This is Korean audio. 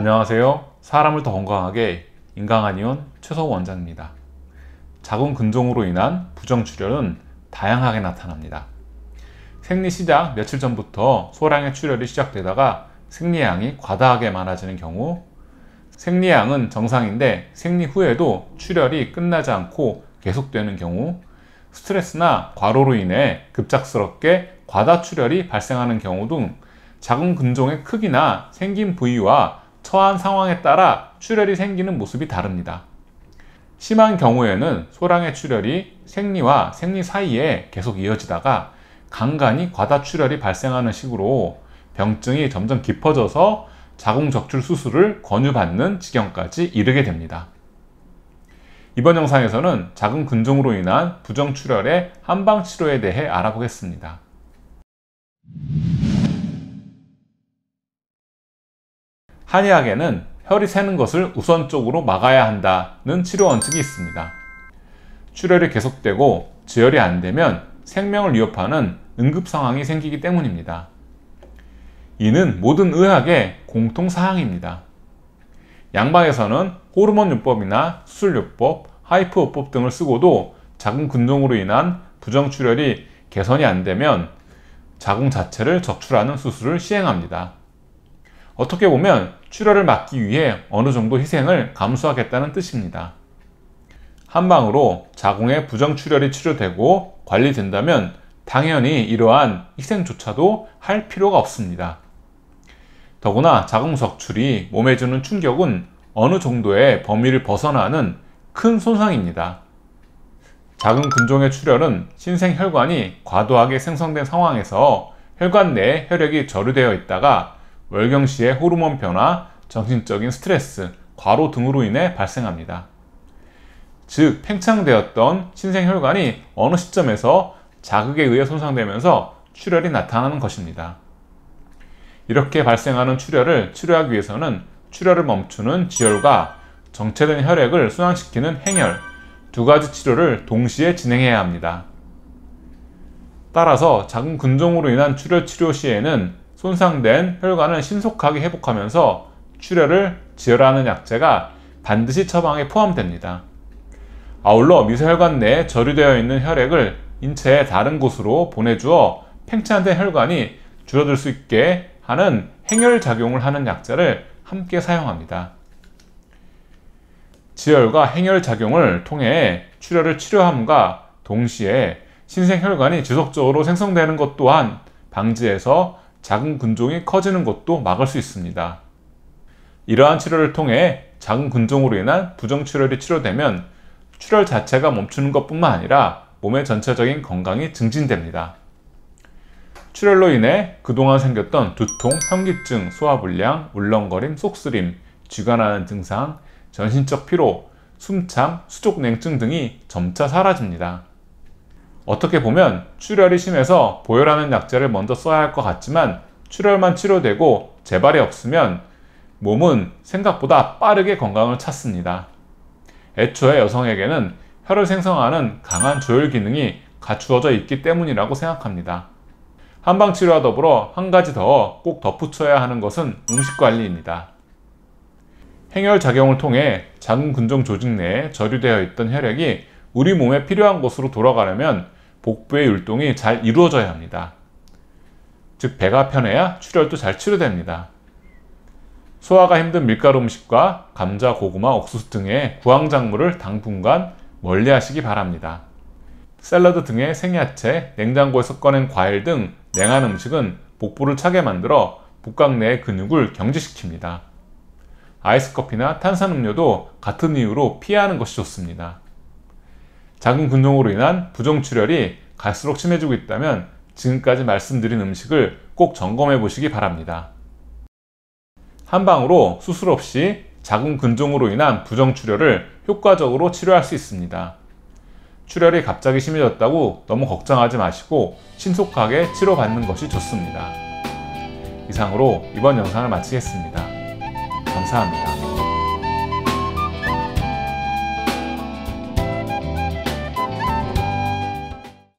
안녕하세요. 사람을 더 건강하게 인강한이온 최성우 원장입니다. 자궁 근종으로 인한 부정출혈은 다양하게 나타납니다. 생리 시작 며칠 전부터 소량의 출혈이 시작되다가 생리량이 과다하게 많아지는 경우 생리량은 정상인데 생리 후에도 출혈이 끝나지 않고 계속되는 경우 스트레스나 과로로 인해 급작스럽게 과다 출혈이 발생하는 경우 등 자궁 근종의 크기나 생긴 부위와 처한 상황에 따라 출혈이 생기는 모습이 다릅니다. 심한 경우에는 소랑의 출혈이 생리와 생리 사이에 계속 이어지다가 간간이 과다 출혈이 발생하는 식으로 병증이 점점 깊어져서 자궁적출 수술을 권유받는 지경까지 이르게 됩니다. 이번 영상에서는 작은 근종으로 인한 부정출혈의 한방 치료에 대해 알아보겠습니다. 한의학에는 혈이 새는 것을 우선적으로 막아야 한다는 치료 원칙이 있습니다. 출혈이 계속되고 지혈이 안 되면 생명을 위협하는 응급 상황이 생기기 때문입니다. 이는 모든 의학의 공통 사항입니다. 양방에서는 호르몬요법이나 수술요법, 하이프요법 등을 쓰고도 자궁 근종으로 인한 부정출혈이 개선이 안 되면 자궁 자체를 적출하는 수술을 시행합니다. 어떻게 보면 출혈을 막기 위해 어느 정도 희생을 감수하겠다는 뜻입니다. 한 방으로 자궁의 부정출혈이 치료되고 관리된다면 당연히 이러한 희생조차도 할 필요가 없습니다. 더구나 자궁석출이 몸에 주는 충격은 어느 정도의 범위를 벗어나는 큰 손상입니다. 작은 근종의 출혈은 신생혈관이 과도하게 생성된 상황에서 혈관 내에 혈액이 저류되어 있다가 월경 시의 호르몬 변화, 정신적인 스트레스, 과로 등으로 인해 발생합니다. 즉, 팽창되었던 신생혈관이 어느 시점에서 자극에 의해 손상되면서 출혈이 나타나는 것입니다. 이렇게 발생하는 출혈을 치료하기 위해서는 출혈을 멈추는 지혈과 정체된 혈액을 순환시키는 행혈 두 가지 치료를 동시에 진행해야 합니다. 따라서 작은 근종으로 인한 출혈 치료 시에는 손상된 혈관을 신속하게 회복하면서 출혈을 지혈하는 약제가 반드시 처방에 포함됩니다. 아울러 미세혈관 내에 저류되어 있는 혈액을 인체의 다른 곳으로 보내주어 팽창된 혈관이 줄어들 수 있게 하는 행혈작용을 하는 약제를 함께 사용합니다. 지혈과 행혈작용을 통해 출혈을 치료함과 동시에 신생혈관이 지속적으로 생성되는 것 또한 방지해서 작은 근종이 커지는 것도 막을 수 있습니다. 이러한 치료를 통해 작은 근종으로 인한 부정출혈이 치료되면 출혈 자체가 멈추는 것뿐만 아니라 몸의 전체적인 건강이 증진됩니다. 출혈로 인해 그동안 생겼던 두통, 현기증, 소화불량, 울렁거림, 속쓰림, 쥐가 나는 증상, 전신적 피로, 숨참, 수족냉증 등이 점차 사라집니다. 어떻게 보면 출혈이 심해서 보혈하는 약제를 먼저 써야 할 것 같지만 출혈만 치료되고 재발이 없으면 몸은 생각보다 빠르게 건강을 찾습니다. 애초에 여성에게는 혈을 생성하는 강한 조혈 기능이 갖추어져 있기 때문이라고 생각합니다. 한방 치료와 더불어 한 가지 더 꼭 덧붙여야 하는 것은 음식 관리입니다. 행혈 작용을 통해 작은 근종 조직 내에 저류되어 있던 혈액이 우리 몸에 필요한 곳으로 돌아가려면 복부의 율동이 잘 이루어져야 합니다. 즉 배가 편해야 출혈도 잘 치료됩니다. 소화가 힘든 밀가루 음식과 감자, 고구마, 옥수수 등의 구황작물을 당분간 멀리 하시기 바랍니다. 샐러드 등의 생야채, 냉장고에서 꺼낸 과일 등 냉한 음식은 복부를 차게 만들어 복강 내의 근육을 경직시킵니다. 아이스커피나 탄산음료도 같은 이유로 피하는 것이 좋습니다. 작은 근종으로 인한 부종출혈이 갈수록 심해지고 있다면 지금까지 말씀드린 음식을 꼭 점검해 보시기 바랍니다. 한 방으로 수술 없이 작은 근종으로 인한 부정출혈을 효과적으로 치료할 수 있습니다. 출혈이 갑자기 심해졌다고 너무 걱정하지 마시고 신속하게 치료받는 것이 좋습니다. 이상으로 이번 영상을 마치겠습니다. 감사합니다.